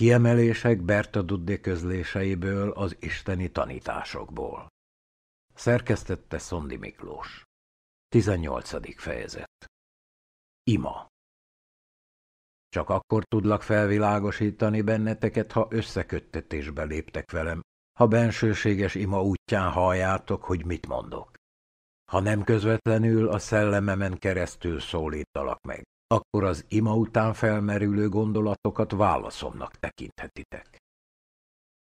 Kiemelések Berta Duddi közléseiből, az isteni tanításokból. Szerkesztette Szondi Miklós. 18. fejezet Ima Csak akkor tudlak felvilágosítani benneteket, ha összeköttetésbe léptek velem, ha bensőséges ima útján halljátok, hogy mit mondok. Ha nem közvetlenül, a szellememen keresztül szólítalak meg akkor az ima után felmerülő gondolatokat válaszomnak tekinthetitek.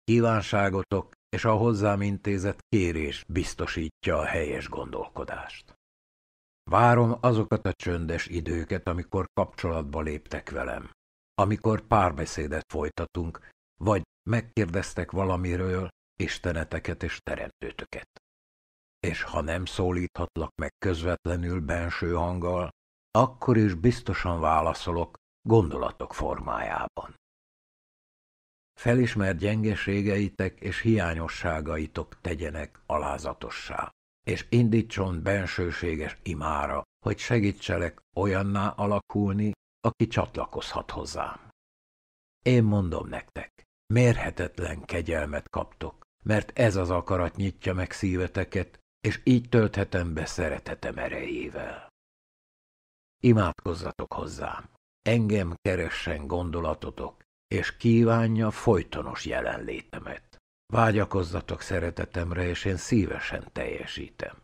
Kívánságotok és a hozzám intézett kérés biztosítja a helyes gondolkodást. Várom azokat a csöndes időket, amikor kapcsolatba léptek velem, amikor párbeszédet folytatunk, vagy megkérdeztek valamiről isteneteket és teremtőtöket. És ha nem szólíthatlak meg közvetlenül benső hanggal, akkor is biztosan válaszolok, gondolatok formájában. Felismert gyengeségeitek és hiányosságaitok tegyenek alázatossá, és indítson bensőséges imára, hogy segítselek olyanná alakulni, aki csatlakozhat hozzám. Én mondom nektek, mérhetetlen kegyelmet kaptok, mert ez az akarat nyitja meg szíveteket, és így tölthetem be szeretetem erejével imádkozzatok hozzám, engem keressen gondolatotok, és kívánja folytonos jelenlétemet. Vágyakozzatok szeretetemre, és én szívesen teljesítem.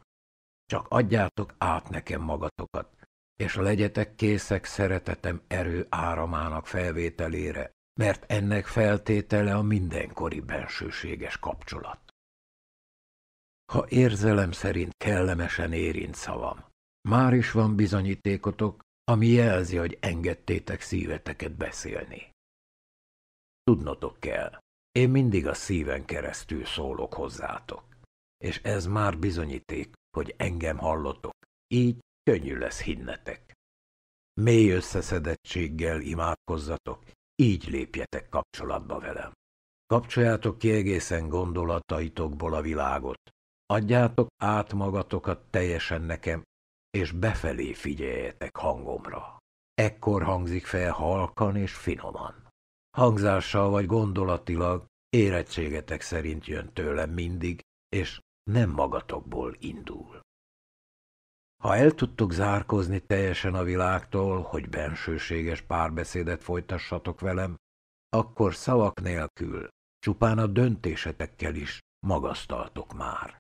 Csak adjátok át nekem magatokat, és legyetek készek szeretetem erő áramának felvételére, mert ennek feltétele a mindenkori bensőséges kapcsolat. Ha érzelem szerint kellemesen érint szavam, már is van bizonyítékotok, ami jelzi, hogy engedtétek szíveteket beszélni. Tudnotok kell, én mindig a szíven keresztül szólok hozzátok, és ez már bizonyíték, hogy engem hallotok, így könnyű lesz hinnetek. Mély összeszedettséggel imádkozzatok, így lépjetek kapcsolatba velem. Kapcsoljátok ki egészen gondolataitokból a világot, adjátok át magatokat teljesen nekem és befelé figyeljetek hangomra. Ekkor hangzik fel halkan és finoman. Hangzással vagy gondolatilag érettségetek szerint jön tőlem mindig, és nem magatokból indul. Ha el tudtok zárkozni teljesen a világtól, hogy bensőséges párbeszédet folytassatok velem, akkor szavak nélkül, csupán a döntésetekkel is magasztaltok már.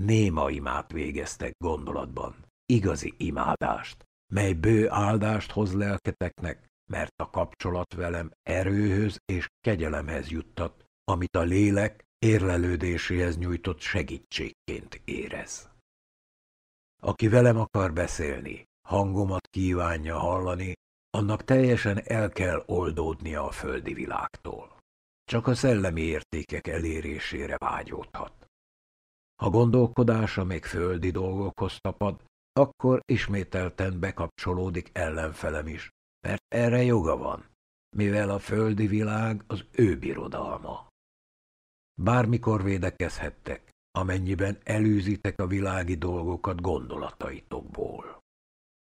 Néma imát végeztek gondolatban, igazi imádást, mely bő áldást hoz lelketeknek, mert a kapcsolat velem erőhöz és kegyelemhez juttat, amit a lélek érlelődéséhez nyújtott segítségként érez. Aki velem akar beszélni, hangomat kívánja hallani, annak teljesen el kell oldódnia a földi világtól. Csak a szellemi értékek elérésére vágyódhat. Ha gondolkodása még földi dolgokhoz tapad, akkor ismételten bekapcsolódik ellenfelem is, mert erre joga van, mivel a földi világ az ő birodalma. Bármikor védekezhettek, amennyiben elűzitek a világi dolgokat gondolataitokból.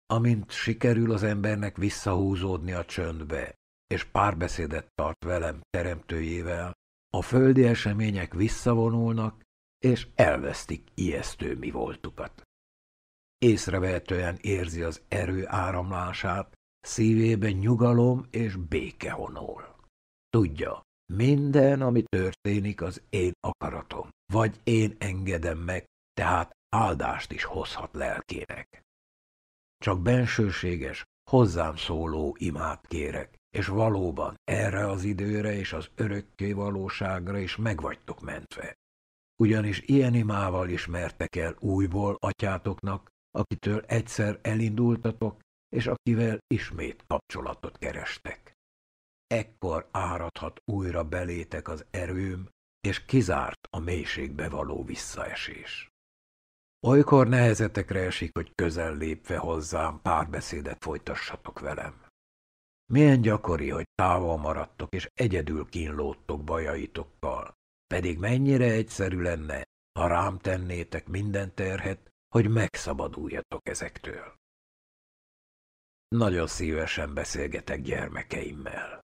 Amint sikerül az embernek visszahúzódni a csöndbe, és párbeszédet tart velem teremtőjével, a földi események visszavonulnak, és elvesztik ijesztő mi voltukat észrevehetően érzi az erő áramlását, szívében nyugalom és béke honol. Tudja, minden, ami történik, az én akaratom, vagy én engedem meg, tehát áldást is hozhat lelkének. Csak bensőséges, hozzám szóló imát kérek, és valóban erre az időre és az örökké valóságra is megvagytok mentve. Ugyanis ilyen imával ismertek el újból atyátoknak, akitől egyszer elindultatok, és akivel ismét kapcsolatot kerestek. Ekkor áradhat újra belétek az erőm, és kizárt a mélységbe való visszaesés. Olykor nehezetekre esik, hogy közel lépve hozzám párbeszédet folytassatok velem. Milyen gyakori, hogy távol maradtok és egyedül kínlódtok bajaitokkal, pedig mennyire egyszerű lenne, ha rám tennétek minden terhet, hogy megszabaduljatok ezektől. Nagyon szívesen beszélgetek gyermekeimmel,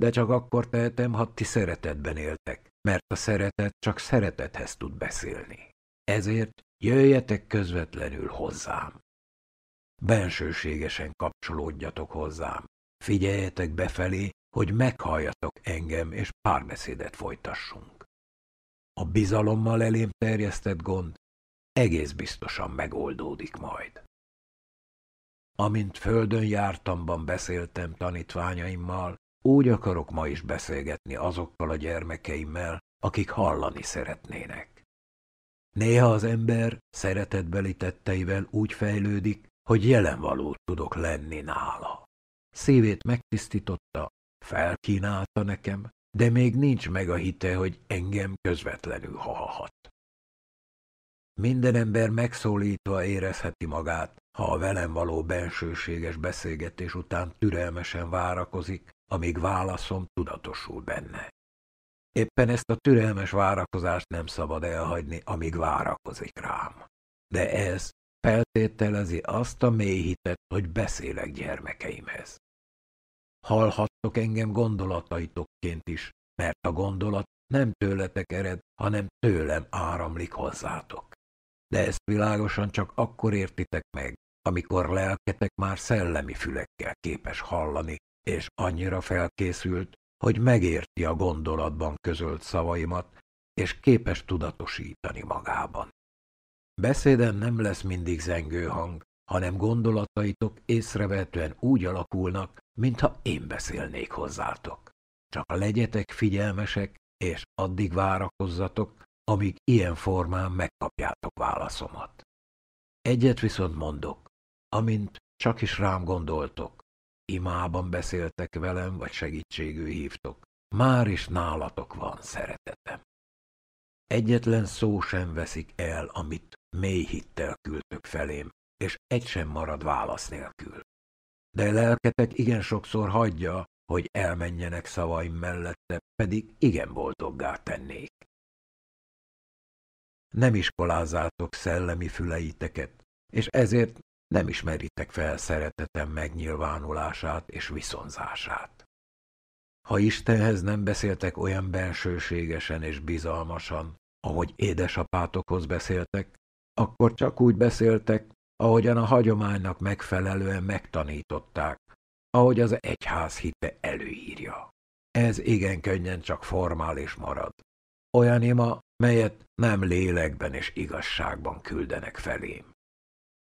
de csak akkor tehetem, ha ti szeretetben éltek, mert a szeretet csak szeretethez tud beszélni. Ezért jöjjetek közvetlenül hozzám. Bensőségesen kapcsolódjatok hozzám, figyeljetek befelé, hogy meghalljatok engem, és párbeszédet folytassunk. A bizalommal elém terjesztett gond egész biztosan megoldódik majd. Amint földön jártamban beszéltem tanítványaimmal, úgy akarok ma is beszélgetni azokkal a gyermekeimmel, akik hallani szeretnének. Néha az ember szeretetbeli tetteivel úgy fejlődik, hogy jelenvaló tudok lenni nála. Szívét megtisztította, felkínálta nekem, de még nincs meg a hite, hogy engem közvetlenül hallhat. Minden ember megszólítva érezheti magát, ha a velem való bensőséges beszélgetés után türelmesen várakozik, amíg válaszom tudatosul benne. Éppen ezt a türelmes várakozást nem szabad elhagyni, amíg várakozik rám. De ez feltételezi azt a hitet, hogy beszélek gyermekeimhez. Hallhattok engem gondolataitokként is, mert a gondolat nem tőletek ered, hanem tőlem áramlik hozzátok de ezt világosan csak akkor értitek meg, amikor lelketek már szellemi fülekkel képes hallani, és annyira felkészült, hogy megérti a gondolatban közölt szavaimat, és képes tudatosítani magában. Beszéden nem lesz mindig zengő hang, hanem gondolataitok észrevetően úgy alakulnak, mintha én beszélnék hozzátok. Csak legyetek figyelmesek, és addig várakozzatok, amíg ilyen formán megkapjátok válaszomat. Egyet viszont mondok, amint csak is rám gondoltok, imában beszéltek velem, vagy segítségű hívtok, már is nálatok van szeretetem. Egyetlen szó sem veszik el, amit mély hittel küldtök felém, és egy sem marad válasz nélkül. De lelketek igen sokszor hagyja, hogy elmenjenek szavaim mellette, pedig igen boldoggá tennék nem iskolázátok szellemi füleiteket, és ezért nem ismeritek fel szeretetem megnyilvánulását és viszonzását. Ha Istenhez nem beszéltek olyan bensőségesen és bizalmasan, ahogy édesapátokhoz beszéltek, akkor csak úgy beszéltek, ahogyan a hagyománynak megfelelően megtanították, ahogy az egyház hite előírja. Ez igen könnyen csak formális marad. Olyan ima, melyet nem lélekben és igazságban küldenek felém.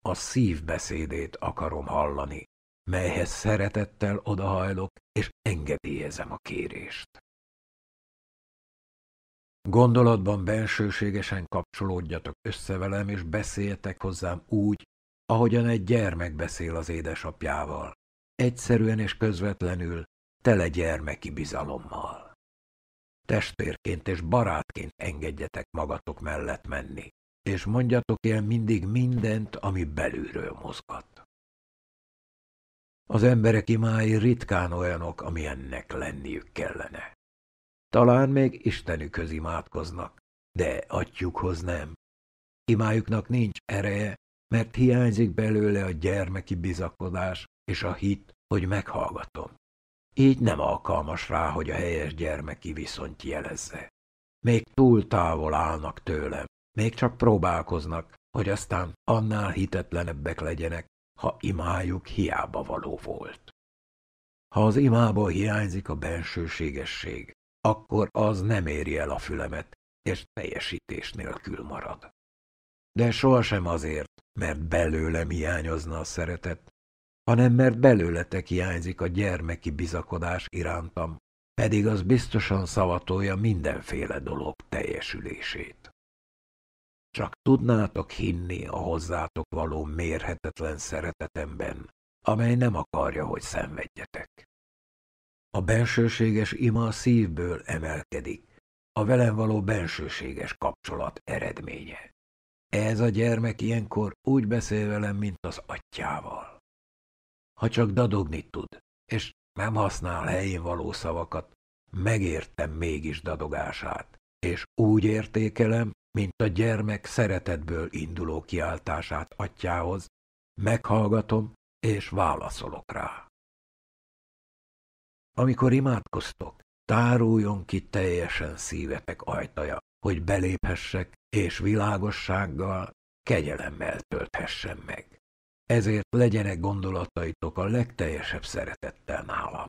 A szív beszédét akarom hallani, melyhez szeretettel odahajlok, és engedélyezem a kérést. Gondolatban bensőségesen kapcsolódjatok össze velem, és beszéljetek hozzám úgy, ahogyan egy gyermek beszél az édesapjával, egyszerűen és közvetlenül, tele gyermeki bizalommal testvérként és barátként engedjetek magatok mellett menni, és mondjatok el mindig mindent, ami belülről mozgat. Az emberek imái ritkán olyanok, amilyennek lenniük kellene. Talán még Istenükhöz imádkoznak, de atyukhoz nem. Imájuknak nincs ereje, mert hiányzik belőle a gyermeki bizakodás és a hit, hogy meghallgatom így nem alkalmas rá, hogy a helyes gyermeki viszonyt jelezze. Még túl távol állnak tőlem, még csak próbálkoznak, hogy aztán annál hitetlenebbek legyenek, ha imájuk hiába való volt. Ha az imából hiányzik a bensőségesség, akkor az nem éri el a fülemet, és teljesítés nélkül marad. De sohasem azért, mert belőlem hiányozna a szeretet, hanem mert belőletek hiányzik a gyermeki bizakodás irántam, pedig az biztosan szavatolja mindenféle dolog teljesülését. Csak tudnátok hinni a hozzátok való mérhetetlen szeretetemben, amely nem akarja, hogy szenvedjetek. A bensőséges ima a szívből emelkedik, a velem való bensőséges kapcsolat eredménye. Ez a gyermek ilyenkor úgy beszél velem, mint az atyával ha csak dadogni tud, és nem használ helyén való szavakat, megértem mégis dadogását, és úgy értékelem, mint a gyermek szeretetből induló kiáltását atyához, meghallgatom és válaszolok rá. Amikor imádkoztok, táruljon ki teljesen szívetek ajtaja, hogy beléphessek és világossággal, kegyelemmel tölthessem meg ezért legyenek gondolataitok a legteljesebb szeretettel nálam.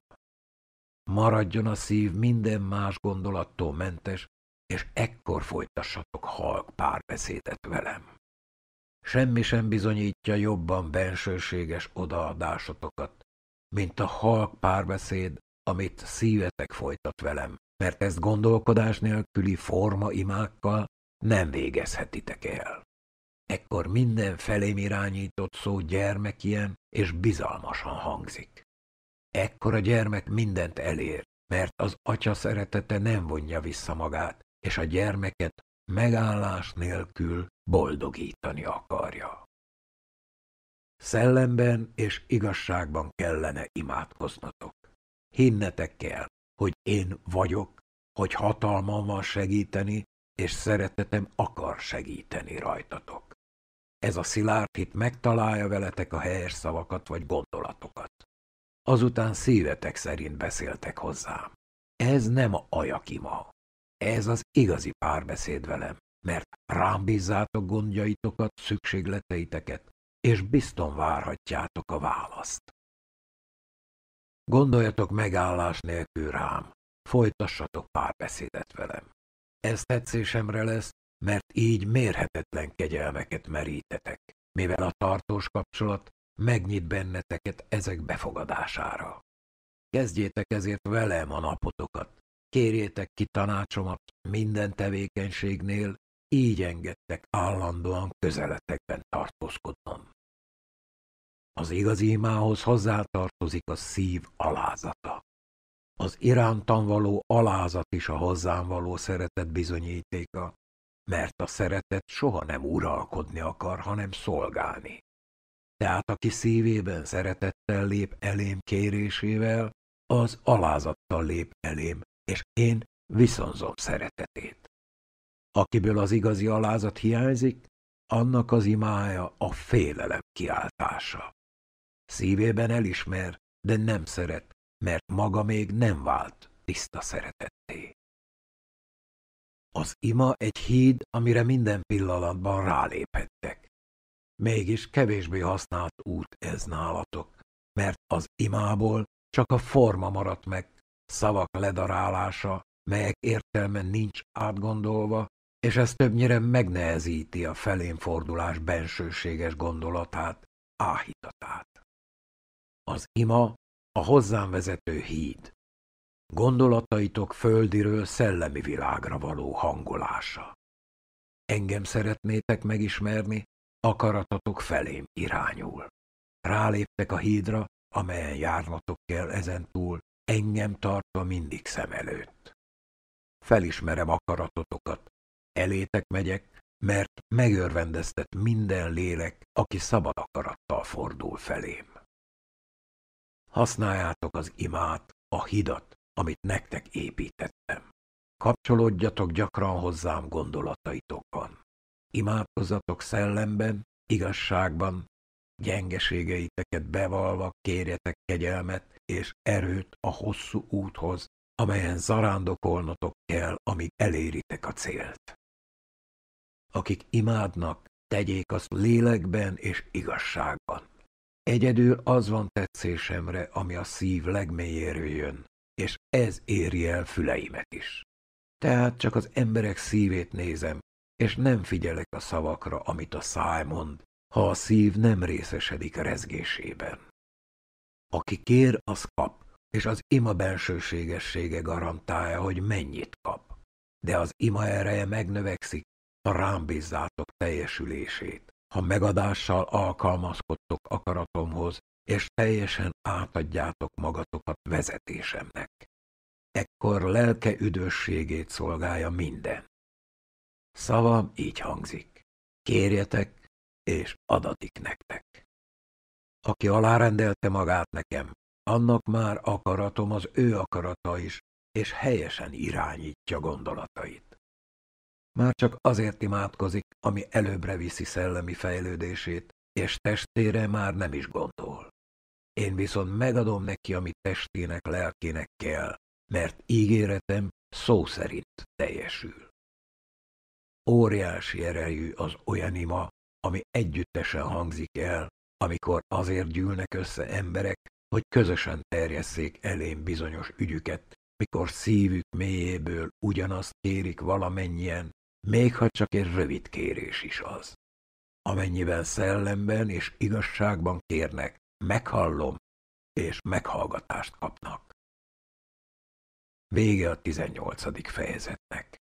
Maradjon a szív minden más gondolattól mentes, és ekkor folytassatok halk párbeszédet velem. Semmi sem bizonyítja jobban bensőséges odaadásotokat, mint a halk párbeszéd, amit szívetek folytat velem, mert ezt gondolkodás nélküli forma imákkal nem végezhetitek el. Ekkor minden felém irányított szó ilyen, és bizalmasan hangzik. Ekkor a gyermek mindent elér, mert az atya szeretete nem vonja vissza magát, és a gyermeket megállás nélkül boldogítani akarja. Szellemben és igazságban kellene imádkoznatok. Hinnetek kell, hogy én vagyok, hogy hatalmam van segíteni, és szeretetem akar segíteni rajtatok. Ez a szilárd hit megtalálja veletek a helyes szavakat vagy gondolatokat. Azután szívetek szerint beszéltek hozzám. Ez nem a ajakima. Ez az igazi párbeszéd velem, mert rám bízzátok gondjaitokat, szükségleteiteket, és bizton várhatjátok a választ. Gondoljatok megállás nélkül rám, folytassatok párbeszédet velem. Ez tetszésemre lesz, mert így mérhetetlen kegyelmeket merítetek, mivel a tartós kapcsolat megnyit benneteket ezek befogadására. Kezdjétek ezért velem a napotokat, kérjétek ki tanácsomat minden tevékenységnél, így engedtek állandóan közeletekben tartózkodnom. Az igazi imához hozzátartozik a szív alázata. Az irántam való alázat is a hozzám való szeretet bizonyítéka, mert a szeretet soha nem uralkodni akar, hanem szolgálni. Tehát aki szívében szeretettel lép elém kérésével, az alázattal lép elém, és én viszonzom szeretetét. Akiből az igazi alázat hiányzik, annak az imája a félelem kiáltása. Szívében elismer, de nem szeret, mert maga még nem vált tiszta szeretetté. Az ima egy híd, amire minden pillanatban ráléphettek. Mégis kevésbé használt út ez nálatok, mert az imából csak a forma maradt meg, szavak ledarálása, melyek értelme nincs átgondolva, és ez többnyire megnehezíti a felén fordulás bensőséges gondolatát, áhítatát. Az ima a hozzám vezető híd gondolataitok földiről szellemi világra való hangolása. Engem szeretnétek megismerni, akaratatok felém irányul. Ráléptek a hídra, amelyen járnatok kell ezentúl, engem tartva mindig szem előtt. Felismerem akaratotokat, elétek megyek, mert megörvendeztet minden lélek, aki szabad akarattal fordul felém. Használjátok az imát, a hidat, amit nektek építettem. Kapcsolódjatok gyakran hozzám gondolataitokban. Imádkozatok szellemben, igazságban, gyengeségeiteket bevalva kérjetek kegyelmet és erőt a hosszú úthoz, amelyen zarándokolnotok kell, amíg eléritek a célt. Akik imádnak, tegyék azt lélekben és igazságban. Egyedül az van tetszésemre, ami a szív legmélyéről jön, ez éri el füleimet is. Tehát csak az emberek szívét nézem, és nem figyelek a szavakra, amit a száj mond, ha a szív nem részesedik a rezgésében. Aki kér, az kap, és az ima bensőségessége garantálja, hogy mennyit kap. De az ima ereje megnövekszik, ha rám bízzátok teljesülését, ha megadással alkalmazkodtok akaratomhoz, és teljesen átadjátok magatokat vezetésemnek. Ekkor lelke üdvösségét szolgálja minden. Szavam így hangzik. Kérjetek, és adatik nektek. Aki alárendelte magát nekem, annak már akaratom az ő akarata is, és helyesen irányítja gondolatait. Már csak azért imádkozik, ami előbbre viszi szellemi fejlődését, és testére már nem is gondol. Én viszont megadom neki, ami testének, lelkének kell, mert ígéretem szó szerint teljesül. Óriási erejű az olyan ima, ami együttesen hangzik el, amikor azért gyűlnek össze emberek, hogy közösen terjesszék elém bizonyos ügyüket, mikor szívük mélyéből ugyanazt kérik valamennyien, még ha csak egy rövid kérés is az. Amennyiben szellemben és igazságban kérnek, meghallom, és meghallgatást kapnak. Vége a 18. fejezetnek.